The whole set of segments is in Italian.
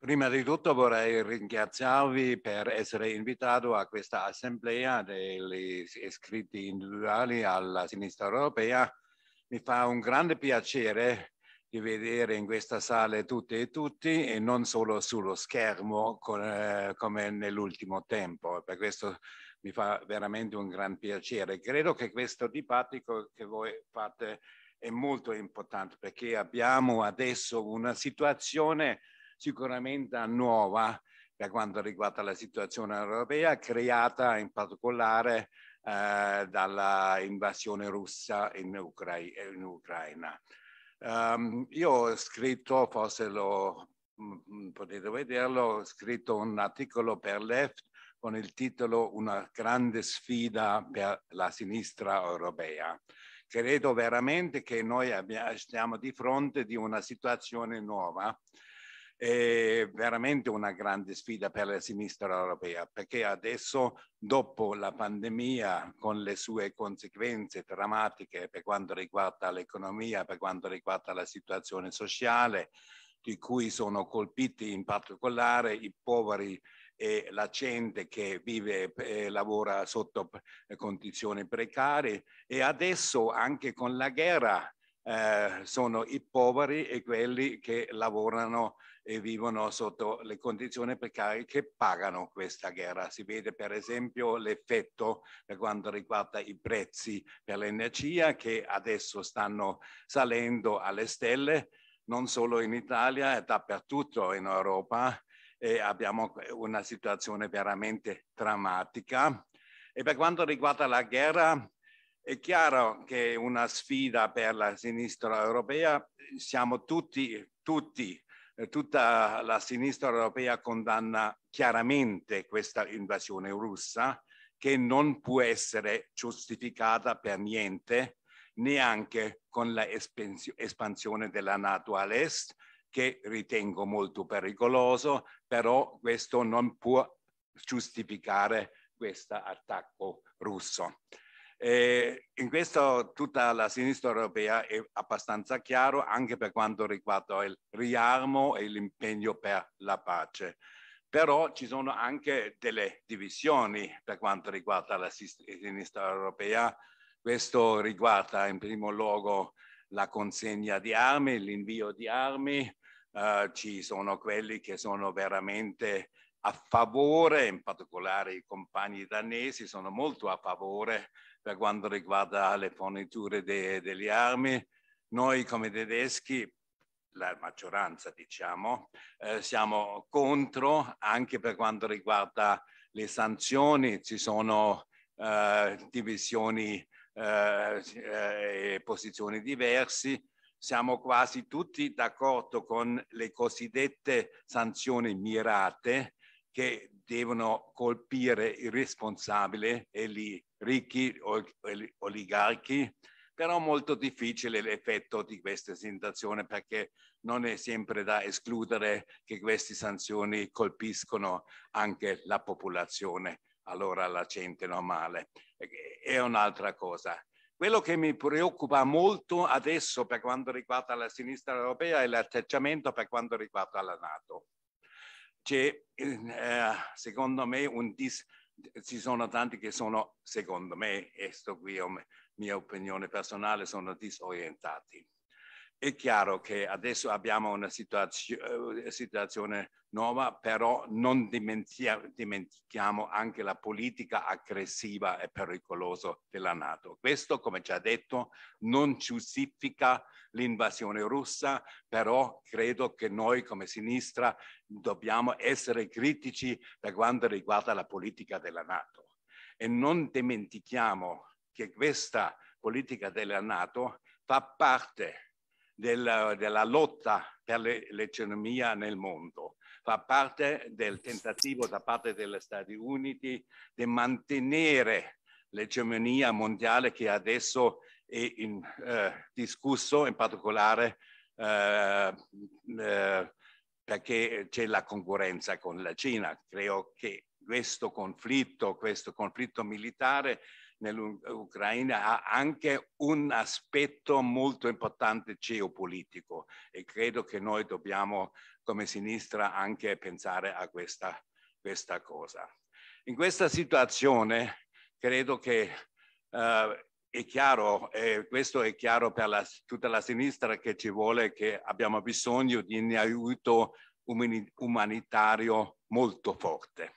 Prima di tutto vorrei ringraziarvi per essere invitato a questa assemblea degli iscritti individuali alla sinistra europea. Mi fa un grande piacere di vedere in questa sala tutte e tutti e non solo sullo schermo eh, come nell'ultimo tempo. Per questo mi fa veramente un gran piacere. Credo che questo dibattito che voi fate è molto importante perché abbiamo adesso una situazione sicuramente nuova per quanto riguarda la situazione europea, creata in particolare eh, dalla invasione russa in, Ucra in Ucraina. Um, io ho scritto, forse lo mm, mm, potete vederlo, ho scritto un articolo per Left con il titolo Una grande sfida per la sinistra europea. Credo veramente che noi abbiamo, stiamo di fronte di una situazione nuova è veramente una grande sfida per la sinistra europea, perché adesso, dopo la pandemia, con le sue conseguenze drammatiche per quanto riguarda l'economia, per quanto riguarda la situazione sociale, di cui sono colpiti in particolare i poveri e la gente che vive e lavora sotto eh, condizioni precarie e adesso anche con la guerra eh, sono i poveri e quelli che lavorano e vivono sotto le condizioni precarie che pagano questa guerra. Si vede per esempio l'effetto per quanto riguarda i prezzi per l'energia che adesso stanno salendo alle stelle, non solo in Italia, ma dappertutto in Europa e abbiamo una situazione veramente drammatica. E per quanto riguarda la guerra, è chiaro che è una sfida per la sinistra europea, siamo tutti, tutti eh, tutta la sinistra europea condanna chiaramente questa invasione russa che non può essere giustificata per niente neanche con l'espansione della Nato all'est che ritengo molto pericoloso, però questo non può giustificare questo attacco russo. E in questo tutta la sinistra europea è abbastanza chiaro anche per quanto riguarda il riarmo e l'impegno per la pace. Però ci sono anche delle divisioni per quanto riguarda la sinistra europea. Questo riguarda in primo luogo la consegna di armi, l'invio di armi. Uh, ci sono quelli che sono veramente a favore, in particolare i compagni danesi sono molto a favore per quanto riguarda le forniture de, delle armi. Noi come tedeschi, la maggioranza diciamo, eh, siamo contro anche per quanto riguarda le sanzioni, ci sono eh, divisioni eh, e posizioni diverse siamo quasi tutti d'accordo con le cosiddette sanzioni mirate, che devono colpire i responsabili e gli ricchi oligarchi, però molto difficile l'effetto di questa sensazione perché non è sempre da escludere che queste sanzioni colpiscono anche la popolazione, allora la gente normale. È un'altra cosa. Quello che mi preoccupa molto adesso per quanto riguarda la sinistra europea è l'atteggiamento per quanto riguarda la Nato c'è eh, secondo me un dis ci sono tanti che sono secondo me, e qui è mia opinione personale, sono disorientati. È chiaro che adesso abbiamo una situazio, eh, situazione nuova, però non dimentichiamo anche la politica aggressiva e pericolosa della Nato. Questo, come già detto, non giustifica l'invasione russa, però credo che noi come sinistra dobbiamo essere critici per quanto riguarda la politica della Nato. E non dimentichiamo che questa politica della Nato fa parte del, della lotta per l'economia nel mondo. Fa parte del tentativo da parte degli Stati Uniti di mantenere l'egemonia mondiale che adesso è in, eh, discusso, in particolare eh, eh, perché c'è la concorrenza con la Cina. Credo che questo conflitto, questo conflitto militare nell'Ucraina ha anche un aspetto molto importante geopolitico e credo che noi dobbiamo come sinistra anche pensare a questa, questa cosa. In questa situazione credo che eh, è chiaro, e questo è chiaro per la, tutta la sinistra che ci vuole, che abbiamo bisogno di un aiuto umanitario molto forte.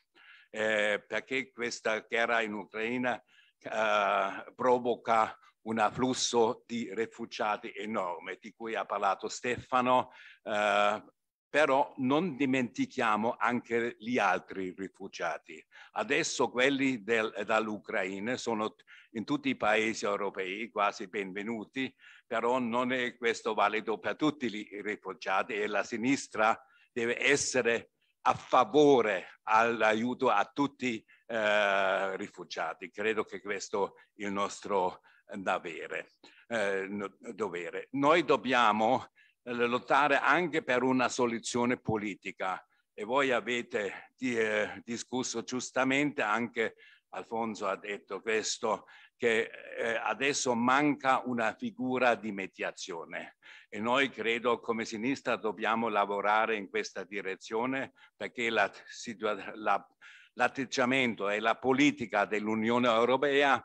Eh, perché questa guerra in Ucraina eh, provoca un afflusso di rifugiati enorme, di cui ha parlato Stefano, eh, però non dimentichiamo anche gli altri rifugiati. Adesso quelli dall'Ucraina sono in tutti i paesi europei quasi benvenuti, però non è questo valido per tutti i rifugiati e la sinistra deve essere a favore all'aiuto a tutti i eh, rifugiati. Credo che questo è il nostro davere, eh, eh dovere. Noi dobbiamo eh, lottare anche per una soluzione politica e voi avete di, eh, discusso giustamente anche Alfonso ha detto questo che eh, adesso manca una figura di mediazione e noi credo come sinistra dobbiamo lavorare in questa direzione perché la, situa- la l'atteggiamento e la politica dell'Unione Europea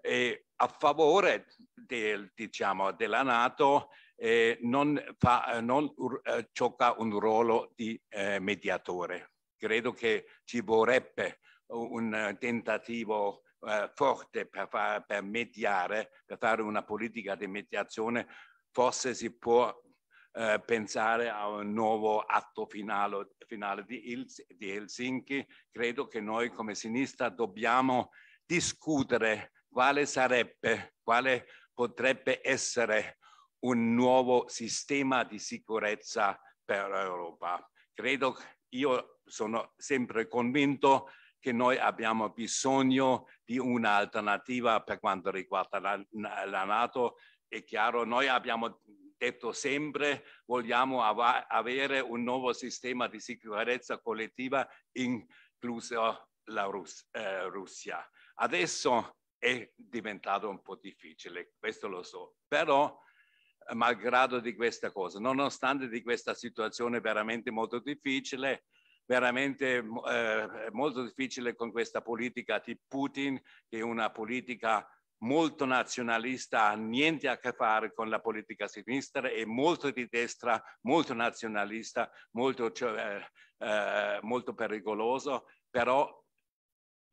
eh, a favore del, diciamo, della Nato eh, non, fa, non uh, gioca un ruolo di eh, mediatore. Credo che ci vorrebbe un tentativo eh, forte per, far, per mediare, per fare una politica di mediazione, forse si può eh, pensare a un nuovo atto finale, finale di, Hels di Helsinki, credo che noi come sinistra dobbiamo discutere quale sarebbe, quale potrebbe essere un nuovo sistema di sicurezza per l'Europa. Credo, io sono sempre convinto che noi abbiamo bisogno di un'alternativa per quanto riguarda la, la Nato. È chiaro, noi abbiamo detto sempre, vogliamo av avere un nuovo sistema di sicurezza collettiva incluso la Rus eh, Russia. Adesso è diventato un po' difficile, questo lo so, però malgrado di questa cosa, nonostante di questa situazione veramente molto difficile, veramente eh, molto difficile con questa politica di Putin, che è una politica molto nazionalista ha niente a che fare con la politica sinistra e molto di destra, molto nazionalista, molto, cioè, eh, eh molto pericoloso, però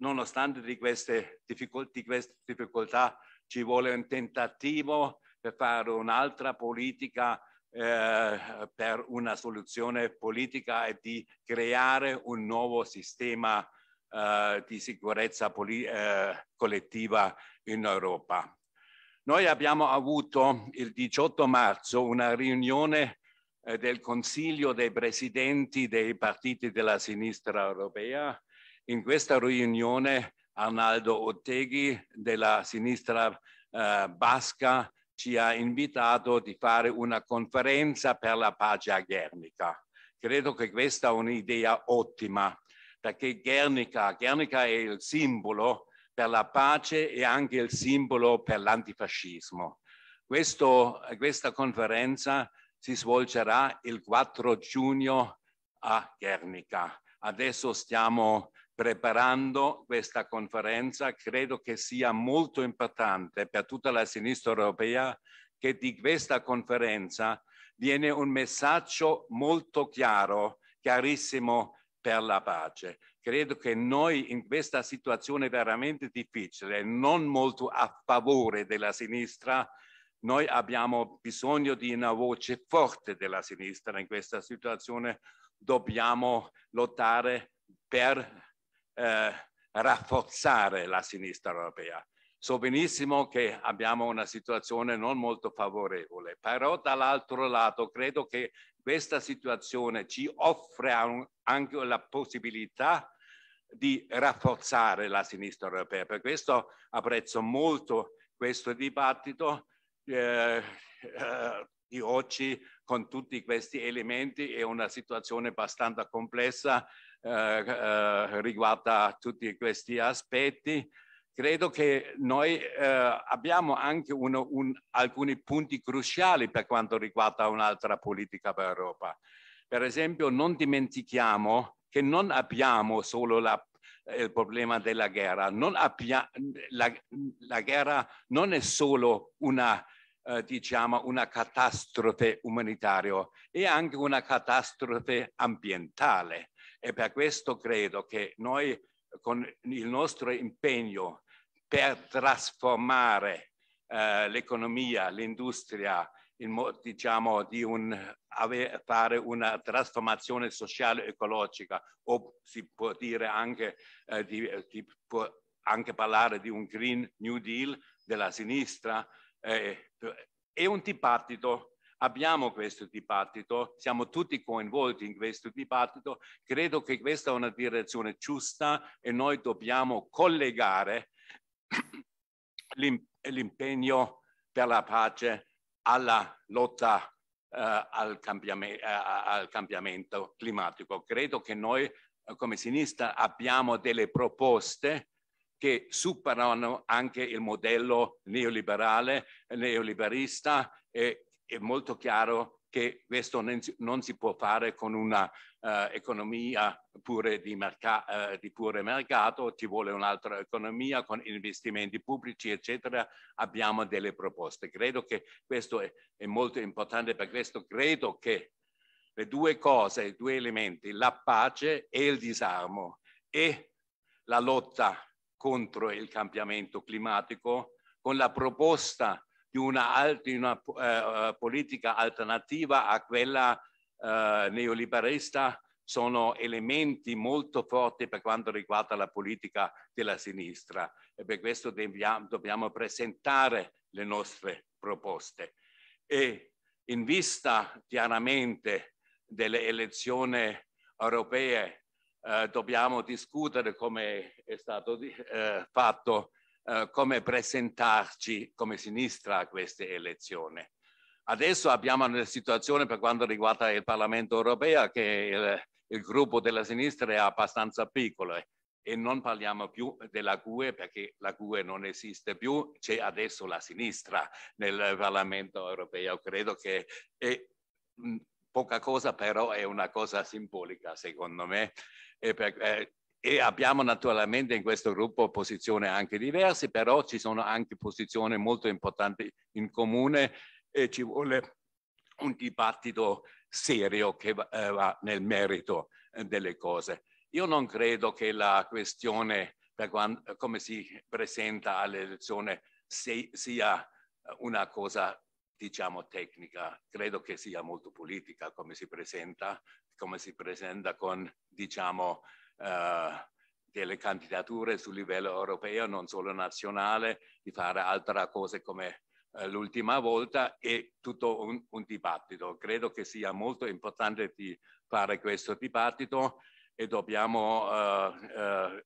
nonostante di queste, di queste, difficoltà ci vuole un tentativo per fare un'altra politica eh, per una soluzione politica e di creare un nuovo sistema eh, di sicurezza eh, collettiva in Europa. Noi abbiamo avuto il 18 marzo una riunione eh, del Consiglio dei Presidenti dei partiti della sinistra europea. In questa riunione Arnaldo Otteghi della sinistra eh, basca ci ha invitato di fare una conferenza per la pace a Guernica. Credo che questa è un'idea ottima perché Guernica, Guernica è il simbolo per la pace e anche il simbolo per l'antifascismo. Questo, questa conferenza si svolgerà il 4 giugno a Guernica. Adesso stiamo preparando questa conferenza. Credo che sia molto importante per tutta la sinistra europea che di questa conferenza viene un messaggio molto chiaro, chiarissimo per la pace. Credo che noi in questa situazione veramente difficile, non molto a favore della sinistra, noi abbiamo bisogno di una voce forte della sinistra in questa situazione. Dobbiamo lottare per eh, rafforzare la sinistra europea. So benissimo che abbiamo una situazione non molto favorevole, però dall'altro lato credo che questa situazione ci offre anche la possibilità di rafforzare la sinistra europea. Per questo apprezzo molto questo dibattito eh, eh di oggi con tutti questi elementi è una situazione abbastanza complessa eh, eh riguarda tutti questi aspetti credo che noi eh, abbiamo anche uno, un, alcuni punti cruciali per quanto riguarda un'altra politica per l'Europa. Per esempio, non dimentichiamo che non abbiamo solo la, eh, il problema della guerra, abbia, la, la, guerra non è solo una, eh, diciamo, una catastrofe umanitaria, è anche una catastrofe ambientale. E per questo credo che noi con il nostro impegno per trasformare eh, l'economia, l'industria, in, diciamo, di un, avere, fare una trasformazione sociale e ecologica o si può dire anche, eh, di, di, eh, può anche parlare di un Green New Deal della sinistra. Eh, è un dibattito abbiamo questo dibattito, siamo tutti coinvolti in questo dibattito, credo che questa è una direzione giusta e noi dobbiamo collegare l'impegno per la pace alla lotta eh, al, cambiamento, eh, al, cambiamento, climatico. Credo che noi eh, come sinistra abbiamo delle proposte che superano anche il modello neoliberale, neoliberista e è molto chiaro che questo non si può fare con un'economia eh, uh, pure di, uh, di pure mercato, ci vuole un'altra economia con investimenti pubblici, eccetera. Abbiamo delle proposte. Credo che questo è, è molto importante, per questo credo che le due cose, i due elementi, la pace e il disarmo e la lotta contro il cambiamento climatico con la proposta di una, di una eh, eh, politica alternativa a quella eh, neoliberista sono elementi molto forti per quanto riguarda la politica della sinistra e per questo dobbiamo, dobbiamo presentare le nostre proposte. E in vista chiaramente delle elezioni europee eh, dobbiamo discutere, come è stato eh, fatto, eh, come presentarci come sinistra a queste elezioni. Adesso abbiamo una situazione per quanto riguarda il Parlamento europeo che il, il gruppo della sinistra è abbastanza piccolo e non parliamo più della GUE perché la GUE non esiste più, c'è adesso la sinistra nel Parlamento europeo. Credo che è poca cosa, però è una cosa simbolica secondo me. Per, eh, e abbiamo naturalmente in questo gruppo posizioni anche diverse, però ci sono anche posizioni molto importanti in comune e ci vuole un dibattito serio che va eh, nel merito eh, delle cose. Io non credo che la questione per quando, come si presenta alle elezioni sia una cosa diciamo tecnica, credo che sia molto politica come si presenta, come si presenta con diciamo eh, delle candidature sul livello europeo, non solo nazionale, di fare altre cose come eh, l'ultima volta e tutto un, un, dibattito. Credo che sia molto importante di fare questo dibattito e dobbiamo eh, eh,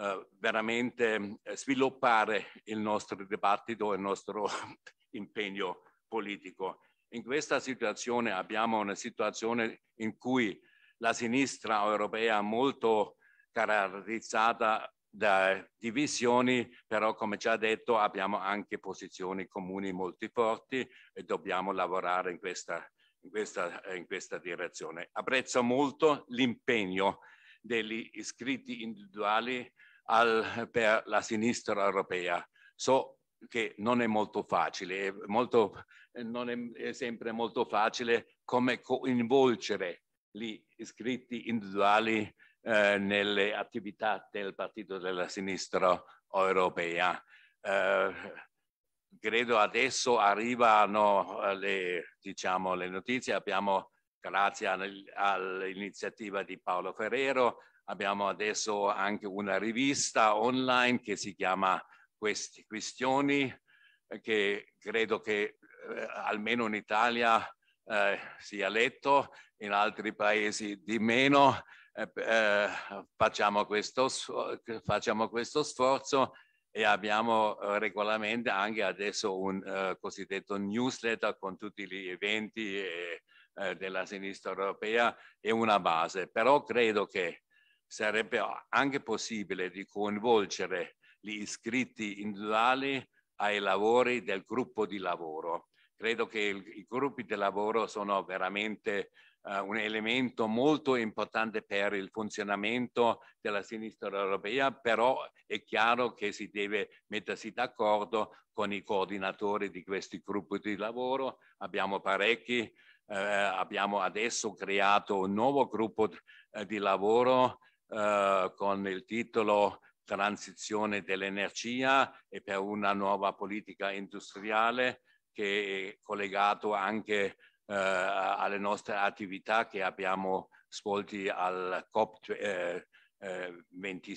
eh veramente sviluppare il nostro dibattito, e il nostro impegno politico. In questa situazione abbiamo una situazione in cui la sinistra europea molto caratterizzata da divisioni, però come già detto abbiamo anche posizioni comuni molto forti e dobbiamo lavorare in questa, in questa, in questa direzione. Apprezzo molto l'impegno degli iscritti individuali al, per la sinistra europea. So che non è molto facile, è, molto, non è, è sempre molto facile come coinvolgere gli iscritti individuali eh, nelle attività del partito della sinistra europea. Eh, credo adesso arrivano eh, le, diciamo, le notizie, abbiamo grazie all'iniziativa di Paolo Ferrero, abbiamo adesso anche una rivista online che si chiama Questi Questioni, che credo che eh, almeno in Italia eh, sia letto in altri paesi di meno, eh, eh facciamo, questo, facciamo, questo, sforzo e abbiamo eh, regolarmente anche adesso un eh, cosiddetto newsletter con tutti gli eventi e, eh, eh, della sinistra europea e una base. Però credo che sarebbe anche possibile di coinvolgere gli iscritti individuali ai lavori del gruppo di lavoro. Credo che il, i gruppi di lavoro sono veramente uh, un elemento molto importante per il funzionamento della sinistra europea, però è chiaro che si deve mettersi d'accordo con i coordinatori di questi gruppi di lavoro. Abbiamo parecchi, eh, abbiamo adesso creato un nuovo gruppo eh, di lavoro eh, con il titolo Transizione dell'energia e per una nuova politica industriale che è collegato anche eh, alle nostre attività che abbiamo svolti al COP26, eh,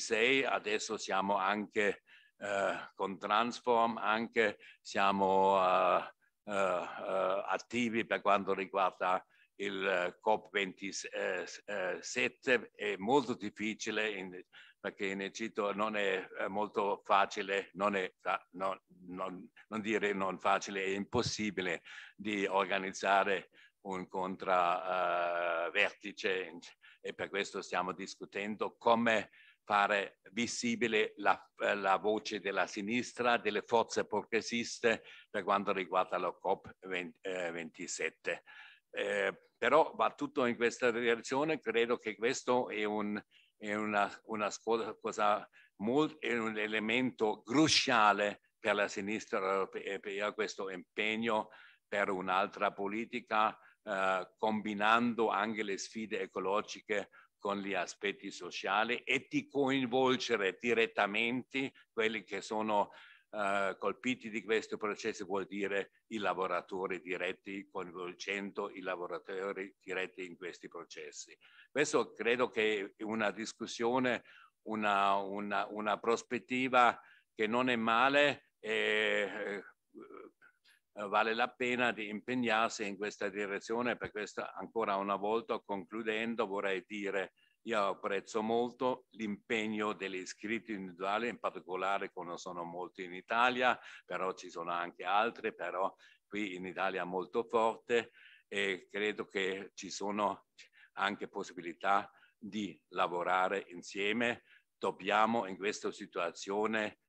eh, adesso siamo anche eh, con Transform, anche siamo attivi per quanto riguarda il COP27, è molto difficile in, perché in Egitto non è eh, molto facile, non, è, non, non, non dire non facile, è impossibile di organizzare un contravertice eh, uh, e per questo stiamo discutendo come fare visibile la, eh, la, voce della sinistra, delle forze progressiste per quanto riguarda la COP27. Eh, però va tutto in questa direzione, credo che questo è un è una, una cosa molto, è un elemento cruciale per la sinistra europea, questo impegno per un'altra politica, eh, combinando anche le sfide ecologiche con gli aspetti sociali e di coinvolgere direttamente quelli che sono eh, colpiti di questo processo vuol dire i lavoratori diretti, coinvolgendo i lavoratori diretti in questi processi. Questo credo che è una discussione, una, una, una prospettiva che non è male e eh, vale la pena di impegnarsi in questa direzione per questo ancora una volta concludendo vorrei dire io apprezzo molto l'impegno degli iscritti individuali, in particolare quando sono molti in Italia, però ci sono anche altri, però qui in Italia molto forte e credo che ci sono anche possibilità di lavorare insieme. Dobbiamo in questa situazione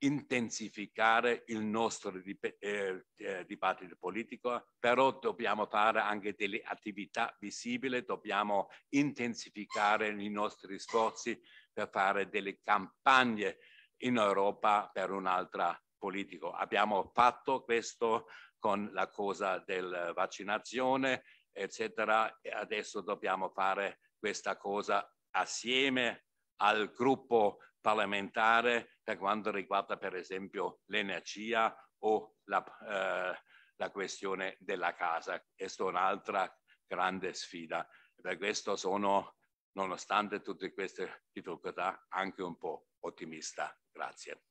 intensificare il nostro eh, eh, dibattito politico, però dobbiamo fare anche delle attività visibili, dobbiamo intensificare i nostri sforzi per fare delle campagne in Europa per un'altra politica. Abbiamo fatto questo con la cosa della vaccinazione, eccetera, e adesso dobbiamo fare questa cosa assieme al gruppo parlamentare per quanto riguarda per esempio l'energia o la, eh, la questione della casa. Questa è un'altra grande sfida. Per questo sono, nonostante tutte queste difficoltà, anche un po' ottimista. Grazie.